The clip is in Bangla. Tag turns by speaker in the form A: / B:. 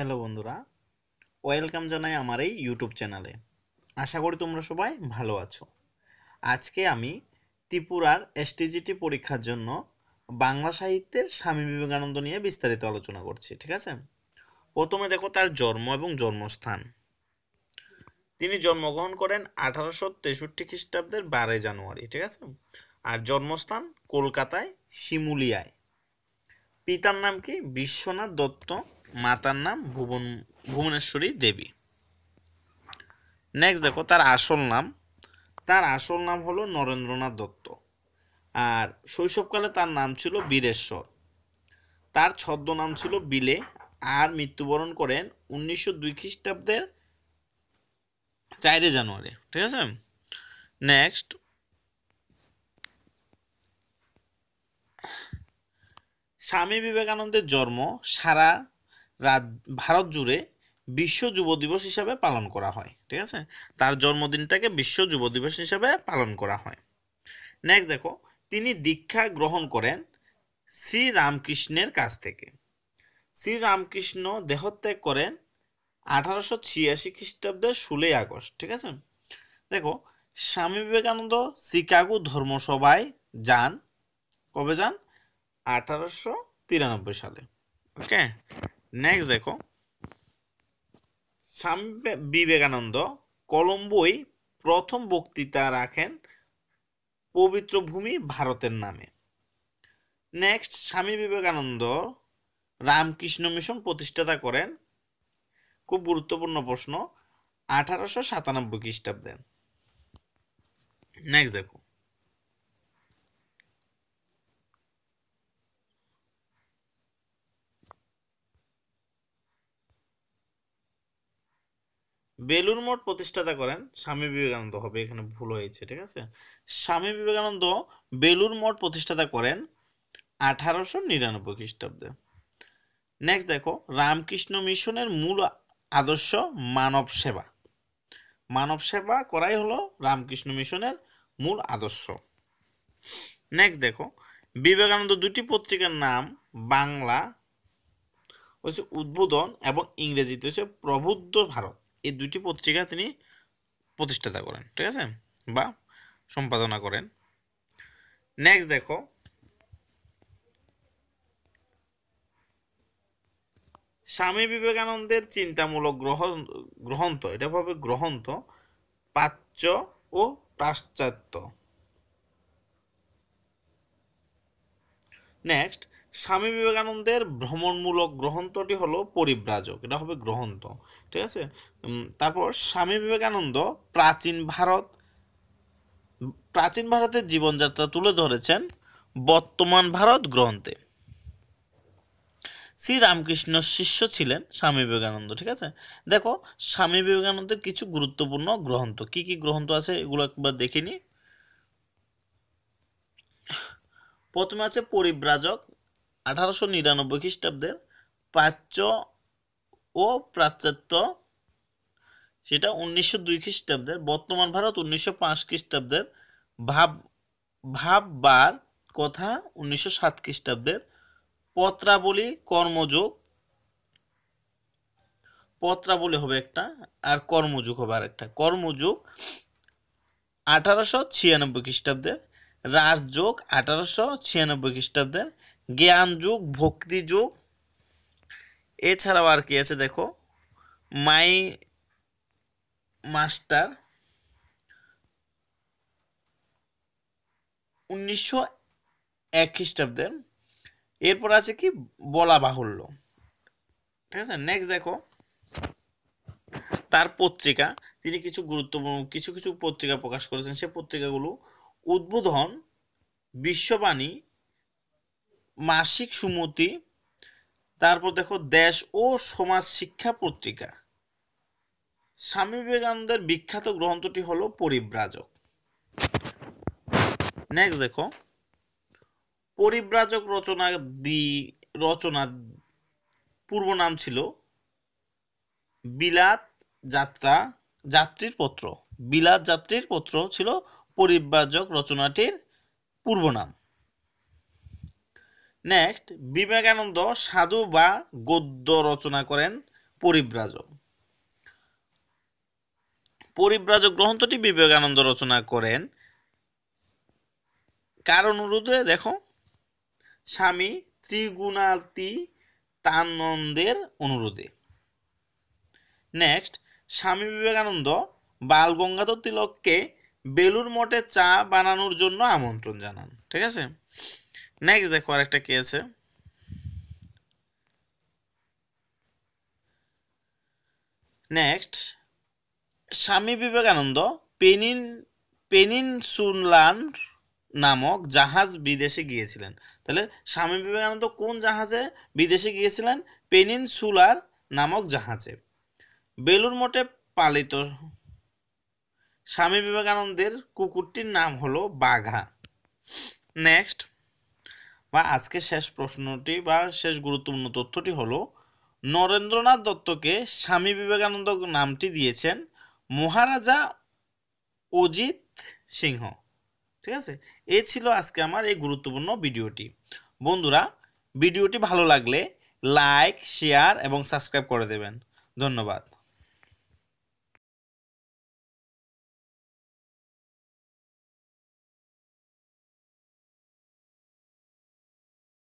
A: হ্যালো বন্ধুরা ওয়েলকাম জানাই আমার এই ইউটিউব চ্যানেলে আশা করি তোমরা সবাই ভালো আছো আজকে আমি ত্রিপুরার এসটিজিটি পরীক্ষার জন্য বাংলা সাহিত্যের স্বামী বিবেকানন্দ নিয়ে বিস্তারিত আলোচনা করছি ঠিক আছে প্রথমে দেখো তার জন্ম এবং জন্মস্থান তিনি জন্মগ্রহণ করেন আঠারোশো তেষট্টি খ্রিস্টাব্দের বারোই জানুয়ারি ঠিক আছে আর জন্মস্থান কলকাতায় শিমুলিয়ায় পিতার নাম কি বিশ্বনাথ দত্ত মাতার নাম ভুবন ভুবনেশ্বরী দেবী নেক্সট দেখো তার আসল নাম তার আসল নাম হলো নরেন্দ্রনাথ দত্ত আর শৈশবকালে তার নাম ছিল বীরেশ্বর তার ছদ্মনাম ছিল বিলে আর মৃত্যুবরণ করেন উনিশশো দুই খ্রিস্টাব্দের চারে জানুয়ারি ঠিক আছে নেক্সট স্বামী বিবেকানন্দের জন্ম সারা রাত ভারত জুড়ে বিশ্ব যুব দিবস হিসাবে পালন করা হয় ঠিক আছে তার জন্মদিনটাকে বিশ্ব যুব দিবস হিসাবে পালন করা হয় নেক্সট দেখো তিনি দীক্ষা গ্রহণ করেন শ্রীরামকৃষ্ণের কাছ থেকে শ্রীরামকৃষ্ণ দেহত্যাগ করেন আঠারোশো ছিয়াশি খ্রিস্টাব্দের ষোলোই আগস্ট ঠিক আছে দেখো স্বামী বিবেকানন্দ শিকাগো ধর্মসভায় যান কবে যান আঠারোশো তিরানব্বই সালে ওকে নেক্সট দেখো স্বামী বিবেকানন্দ কলম্বোয় প্রথম বক্তৃতা রাখেন পবিত্র ভূমি ভারতের নামে নেক্সট স্বামী বিবেকানন্দ রামকৃষ্ণ মিশন প্রতিষ্ঠাতা করেন খুব গুরুত্বপূর্ণ প্রশ্ন আঠারোশো সাতানব্বই খ্রিস্টাব্দে নেক্সট দেখো বেলুর মঠ প্রতিষ্ঠাতা করেন স্বামী বিবেকানন্দ হবে এখানে ভুল হয়েছে ঠিক আছে স্বামী বিবেকানন্দ বেলুর মঠ প্রতিষ্ঠাতা করেন আঠারোশো নিরানব্বই খ্রিস্টাব্দে নেক্সট দেখো রামকৃষ্ণ মিশনের মূল আদর্শ মানব সেবা মানব সেবা করাই হলো রামকৃষ্ণ মিশনের মূল আদর্শ নেক্সট দেখো বিবেকানন্দ দুটি পত্রিকার নাম বাংলা হচ্ছে উদ্বোধন এবং ইংরেজিতে হচ্ছে প্রবুদ্ধ ভারত এই দুটি পত্রিকা তিনি প্রতিষ্ঠাতা করেন ঠিক আছে বা সম্পাদনা করেন নেক্সট দেখো স্বামী বিবেকানন্দের চিন্তামূলক গ্রহ গ্রহন্ত এটা ভাবে গ্রন্থ প্রাচ্য ও পাশ্চাত্য নেক্সট স্বামী বিবেকানন্দের ভ্রমণমূলক গ্রন্থটি হলো পরিব্রাজক এটা হবে গ্রন্থ ঠিক আছে তারপর স্বামী বিবেকানন্দ প্রাচীন ভারত প্রাচীন ভারতের জীবনযাত্রা তুলে ধরেছেন বর্তমান ভারত গ্রন্থে শ্রীরামকৃষ্ণ শিষ্য ছিলেন স্বামী বিবেকানন্দ ঠিক আছে দেখো স্বামী বিবেকানন্দের কিছু গুরুত্বপূর্ণ গ্রন্থ কি কি গ্রন্থ আছে এগুলো একবার দেখে নিই প্রথমে আছে পরিব্রাজক আঠারোশো নিরানব্বই খ্রিস্টাব্দের প্রাচ্য ও প্রাচ্যাত্য সেটা উনিশশো দুই খ্রিস্টাব্দের বর্তমান ভারত উনিশশো পাঁচ খ্রিস্টাব্দের ভাব ভাববার কথা উনিশশো সাত খ্রিস্টাব্দের পত্রাবলী কর্মযোগ পত্রাবলী হবে একটা আর কর্মযোগ হবে আর একটা কর্মযোগ আঠারোশো ছিয়ানব্বই খ্রিস্টাব্দের যুগ আঠারোশো ছিয়ানব্বই খ্রিস্টাব্দের জ্ঞান যুগ ভক্তি যুগ এছাড়াও আর কি আছে দেখো মাই মাস্টার উনিশশো এক খ্রিস্টাব্দের এরপর আছে কি বলা বাহুল্য ঠিক আছে নেক্সট দেখো তার পত্রিকা তিনি কিছু গুরুত্বপূর্ণ কিছু কিছু পত্রিকা প্রকাশ করেছেন সে পত্রিকাগুলো উদ্বোধন বিশ্ববাণী মাসিক সুমতি তারপর দেখো দেশ ও সমাজ শিক্ষা পত্রিকা স্বামী বিবেকানন্দের বিখ্যাত গ্রন্থটি হল পরিব্রাজক নেক্সট দেখো পরিব্রাজক রচনা দি রচনা পূর্ব নাম ছিল বিলাত যাত্রা যাত্রীর পত্র বিলাত যাত্রীর পত্র ছিল পরিব্রাজক রচনাটির পূর্বনাম নেক্সট বিবেকানন্দ সাধু বা গদ্য রচনা করেন পরিব্রাজক পরিব্রাজক গ্রন্থটি বিবেকানন্দ রচনা করেন কার অনুরোধে দেখো স্বামী ত্রিগুণার্তি তানন্দের অনুরোধে নেক্সট স্বামী বিবেকানন্দ বাল গঙ্গাধর তিলককে বেলুর মঠে চা বানানোর জন্য আমন্ত্রণ জানান ঠিক আছে নেক্সট দেখো আরেকটা কি আছে নেক্সট স্বামী বিবেকানন্দ পেনিন সুনলান নামক জাহাজ বিদেশে গিয়েছিলেন তাহলে স্বামী বিবেকানন্দ কোন জাহাজে বিদেশে গিয়েছিলেন পেনিনসুলার নামক জাহাজে বেলুর মঠে পালিত স্বামী বিবেকানন্দের কুকুরটির নাম হলো বাঘা নেক্সট বা আজকে শেষ প্রশ্নটি বা শেষ গুরুত্বপূর্ণ তথ্যটি হলো নরেন্দ্রনাথ দত্তকে স্বামী বিবেকানন্দ নামটি দিয়েছেন মহারাজা অজিত সিংহ ঠিক আছে এ ছিল আজকে আমার এই গুরুত্বপূর্ণ ভিডিওটি বন্ধুরা ভিডিওটি ভালো লাগলে লাইক শেয়ার এবং সাবস্ক্রাইব করে দেবেন ধন্যবাদ